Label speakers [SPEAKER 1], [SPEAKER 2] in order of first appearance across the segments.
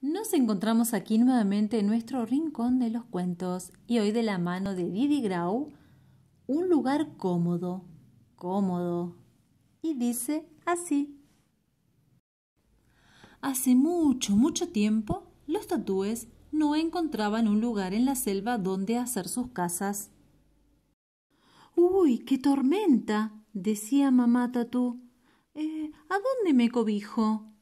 [SPEAKER 1] Nos encontramos aquí nuevamente en nuestro rincón de los cuentos y hoy de la mano de Didi Grau, un lugar cómodo, cómodo. Y dice así. Hace mucho, mucho tiempo, los tatúes no encontraban un lugar en la selva donde hacer sus casas. ¡Uy, qué tormenta! decía mamá tatú. Eh, ¿A dónde me cobijo?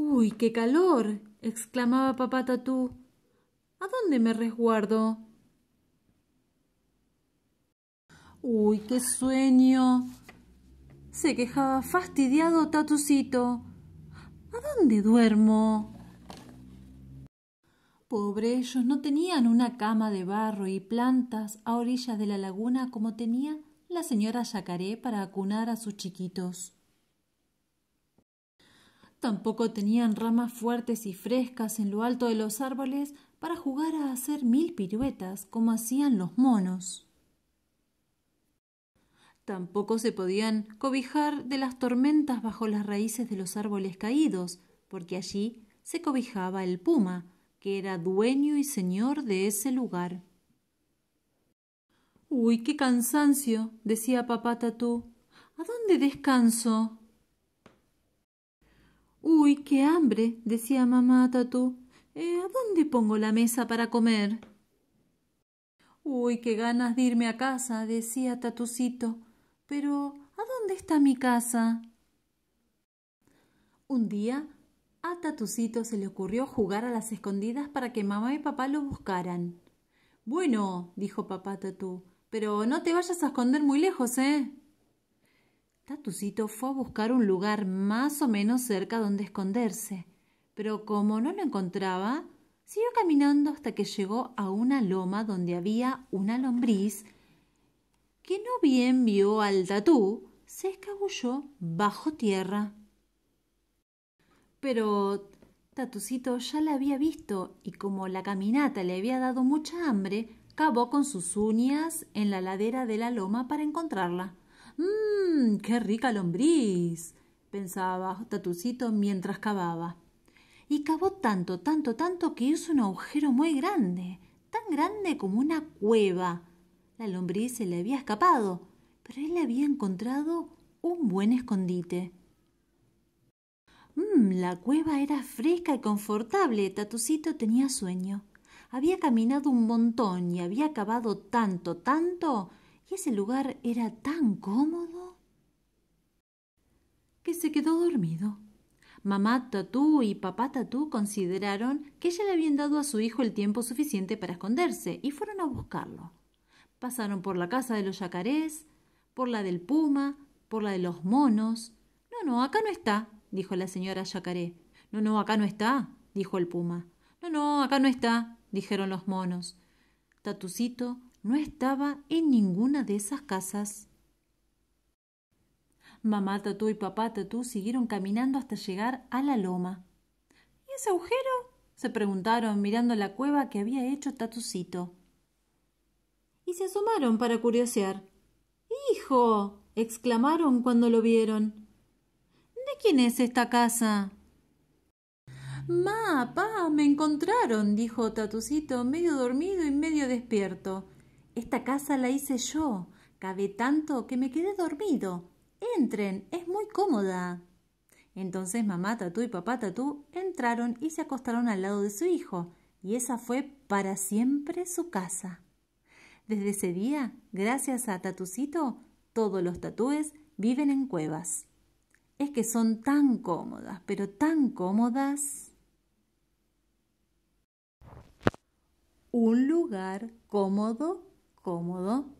[SPEAKER 1] Uy, qué calor. exclamaba papá Tatú. ¿A dónde me resguardo? Uy, qué sueño. se quejaba fastidiado Tatucito. ¿A dónde duermo? Pobre ellos, no tenían una cama de barro y plantas a orillas de la laguna como tenía la señora Yacaré para acunar a sus chiquitos. Tampoco tenían ramas fuertes y frescas en lo alto de los árboles para jugar a hacer mil piruetas como hacían los monos. Tampoco se podían cobijar de las tormentas bajo las raíces de los árboles caídos, porque allí se cobijaba el puma, que era dueño y señor de ese lugar. Uy, qué cansancio, decía papá Tatú. ¿A dónde descanso? Uy, qué hambre, decía mamá Tatú. Eh, ¿A dónde pongo la mesa para comer? Uy, qué ganas de irme a casa, decía Tatucito. Pero, ¿a dónde está mi casa? Un día, a Tatucito se le ocurrió jugar a las escondidas para que mamá y papá lo buscaran. Bueno, dijo papá Tatú, pero no te vayas a esconder muy lejos, ¿eh? Tatucito fue a buscar un lugar más o menos cerca donde esconderse, pero como no lo encontraba, siguió caminando hasta que llegó a una loma donde había una lombriz que no bien vio al tatú, se escabulló bajo tierra. Pero Tatucito ya la había visto y como la caminata le había dado mucha hambre, cavó con sus uñas en la ladera de la loma para encontrarla. ¡Mmm, qué rica lombriz! pensaba Tatucito mientras cavaba. Y cavó tanto, tanto, tanto que hizo un agujero muy grande, tan grande como una cueva. La lombriz se le había escapado, pero él le había encontrado un buen escondite. Mmm, la cueva era fresca y confortable. Tatucito tenía sueño. Había caminado un montón y había cavado tanto, tanto y ese lugar era tan cómodo que se quedó dormido. Mamá Tatú y papá Tatú consideraron que ya le habían dado a su hijo el tiempo suficiente para esconderse y fueron a buscarlo. Pasaron por la casa de los yacarés, por la del puma, por la de los monos. No, no, acá no está, dijo la señora yacaré. No, no, acá no está, dijo el puma. No, no, acá no está, dijeron los monos. Tatucito no estaba en ninguna de esas casas. Mamá Tatú y papá Tatú siguieron caminando hasta llegar a la loma. ¿Y ese agujero? se preguntaron mirando la cueva que había hecho Tatucito. Y se asomaron para curiosear. ¡Hijo! exclamaron cuando lo vieron. ¿De quién es esta casa? Ma, pa, me encontraron, dijo Tatucito, medio dormido y medio despierto. Esta casa la hice yo. Cabe tanto que me quedé dormido. Entren, es muy cómoda. Entonces mamá Tatú y papá Tatú entraron y se acostaron al lado de su hijo, y esa fue para siempre su casa. Desde ese día, gracias a Tatucito, todos los tatúes viven en cuevas. Es que son tan cómodas, pero tan cómodas. Un lugar cómodo cómodo